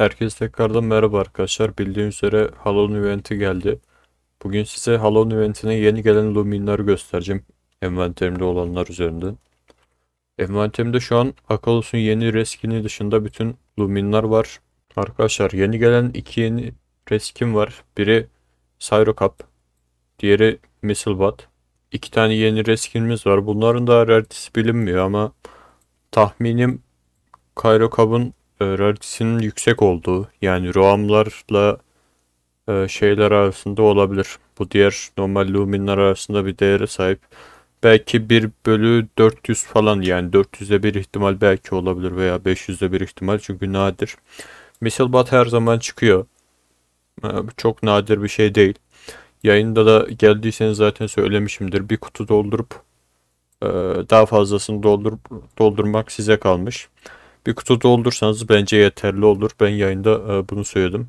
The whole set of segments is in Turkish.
Herkese tekrardan merhaba arkadaşlar. Bildiğiniz üzere Halon Event'i geldi. Bugün size Halon Event'ine yeni gelen Luminar'ı göstereceğim. Envanterimde olanlar üzerinden. Envanterimde şu an Akalus'un yeni reskini dışında bütün Luminar var. Arkadaşlar yeni gelen iki yeni reskin var. Biri Cyrocap. Diğeri Missilbot. İki tane yeni reskinimiz var. Bunların da rartisi bilinmiyor ama tahminim Cyrocap'ın öğrencisinin yüksek olduğu yani roamlarla e, şeyler arasında olabilir. Bu diğer normal luminler arasında bir değere sahip. Belki 1 bölü 400 falan yani 400'e bir ihtimal belki olabilir veya 500'e bir ihtimal çünkü nadir. Misilbat her zaman çıkıyor. E, çok nadir bir şey değil. Yayında da geldiyseniz zaten söylemişimdir. Bir kutu doldurup e, daha fazlasını doldur, doldurmak size kalmış bir kutu doldursanız bence yeterli olur. Ben yayında e, bunu söyledim.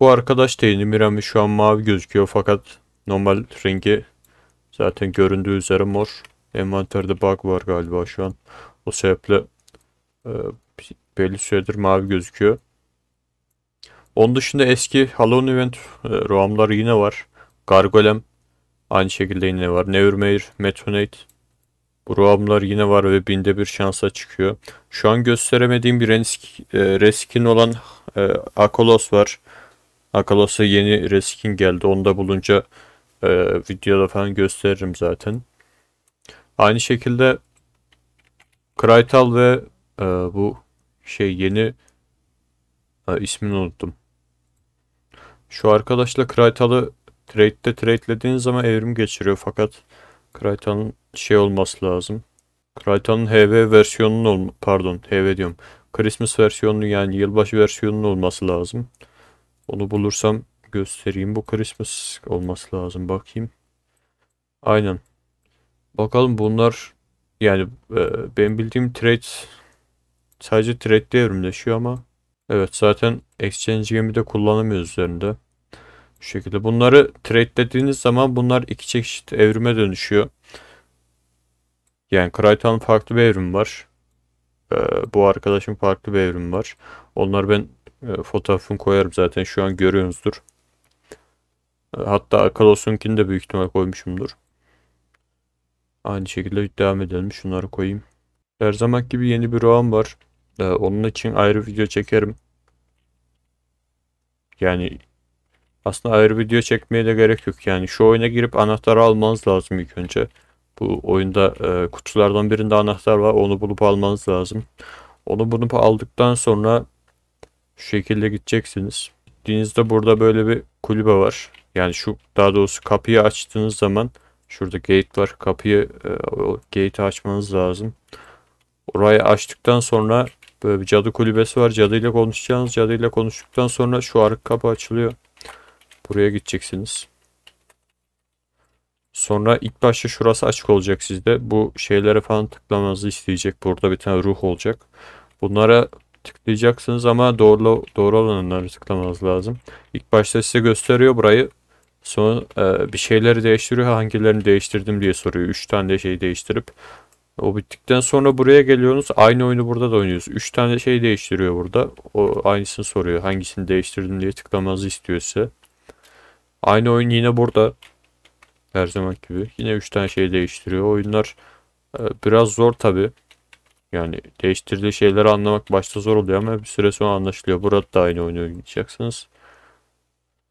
Bu arkadaş da yeni şu an mavi gözüküyor fakat normal rengi zaten göründüğü üzere mor. Envanterde bug var galiba şu an. O sebeple e, belli süredir mavi gözüküyor. Onun dışında eski Halloween event e, roamları yine var. Gargolem aynı şekilde yine var. Nevermere, Metonate bu roamlar yine var ve binde bir şansa çıkıyor. Şu an gösteremediğim bir resk, e, reskin olan e, Akolos var. Akolos'a yeni reskin geldi. Onu da bulunca e, videoda falan gösteririm zaten. Aynı şekilde Krytal ve e, bu şey yeni e, ismini unuttum. Şu arkadaşla Krytal'ı trade'de trade'lediğin zaman evrim geçiriyor fakat Kraytan'ın şey olması lazım. Kraytan'ın HV versiyonunun olma pardon HV diyorum. Christmas versiyonunun yani yılbaşı versiyonunun olması lazım. Onu bulursam göstereyim. Bu Christmas olması lazım. Bakayım. Aynen. Bakalım bunlar yani e, benim bildiğim trade sadece trade devrimleşiyor ama evet zaten exchange de kullanamıyoruz üzerinde. Şu şekilde. Bunları tradelediğiniz zaman bunlar iki çeşit evrime dönüşüyor. Yani Krytan'ın farklı bir evrim var. Ee, bu arkadaşın farklı bir evrim var. Onlar ben e, fotoğrafını koyarım zaten. Şu an görüyorsunuzdur. Ee, hatta Akalos'unkini de büyük ihtimal koymuşumdur. Aynı şekilde devam edelim. Şunları koyayım. Her zaman gibi yeni bir roam var. Ee, onun için ayrı video çekerim. Yani aslında ayrı video çekmeye de gerek yok yani. Şu oyuna girip anahtarı almanız lazım ilk önce. Bu oyunda e, kutulardan birinde anahtar var. Onu bulup almanız lazım. Onu bulup aldıktan sonra şu şekilde gideceksiniz. Gittiğinizde burada böyle bir kulübe var. Yani şu daha doğrusu kapıyı açtığınız zaman şurada gate var. Kapıyı e, o açmanız lazım. Orayı açtıktan sonra böyle bir cadı kulübesi var. Cadıyla konuşacağınız. Cadıyla konuştuktan sonra şu arka kapı açılıyor. Buraya gideceksiniz. Sonra ilk başta şurası açık olacak sizde. Bu şeylere falan tıklamanızı isteyecek. Burada bir tane ruh olacak. Bunlara tıklayacaksınız ama doğru, doğru olanları tıklamanız lazım. İlk başta size gösteriyor burayı. Sonra e, bir şeyleri değiştiriyor. Hangilerini değiştirdim diye soruyor. 3 tane de şey değiştirip. O bittikten sonra buraya geliyorsunuz. Aynı oyunu burada da oynuyoruz. 3 tane şey değiştiriyor burada. O aynısını soruyor. Hangisini değiştirdim diye tıklamanızı istiyor size. Aynı oyun yine burada. Her zaman gibi. Yine 3 tane şey değiştiriyor. Oyunlar e, biraz zor tabi. Yani değiştirdiği şeyleri anlamak başta zor oluyor ama bir süre sonra anlaşılıyor. Burada da aynı oyunu oynayacaksınız.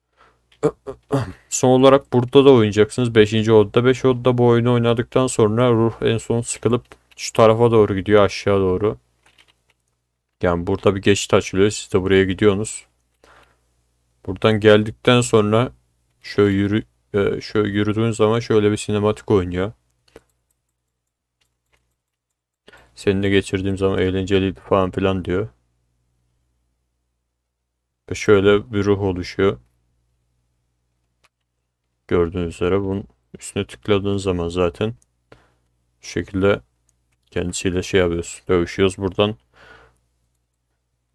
Son olarak burada da oynayacaksınız. 5. odda 5 odda bu oyunu oynadıktan sonra ruh en son sıkılıp şu tarafa doğru gidiyor aşağı doğru. Yani burada bir geçit açılıyor. Siz de buraya gidiyorsunuz. Buradan geldikten sonra Şöyle yürü e, şöyle yürüdüğün zaman şöyle bir sinematik oynuyor. Seninle geçirdiğim zaman eğlenceliydi falan filan diyor. Ve şöyle bir ruh oluşuyor. Gördüğünüz üzere bunun üstüne tıkladığın zaman zaten şu şekilde kendisiyle şey yapıyoruz. Dövüşüyoruz buradan.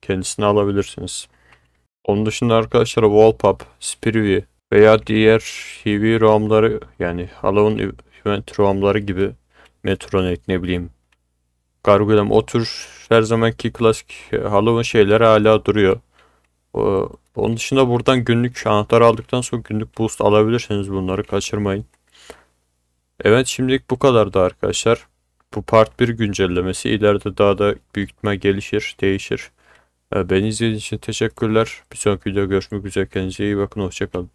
Kendisini alabilirsiniz. Onun dışında arkadaşlar Wallpap, Spirview veya diğer CV ROM'ları yani Halloween Event ROM'ları gibi Metronet ne bileyim Gargoyle'm o tür her zamanki klasik e, Halloween şeyleri hala duruyor. onun dışında buradan günlük anahtar aldıktan sonra günlük boost alabilirseniz bunları kaçırmayın. Evet şimdilik bu kadardı arkadaşlar. Bu part 1 güncellemesi ileride daha da büyük gelişir, değişir. E, beni izlediğiniz için teşekkürler. Bir sonraki videoda görüşmek üzere. Kendinize iyi bakın. Hoşçakalın.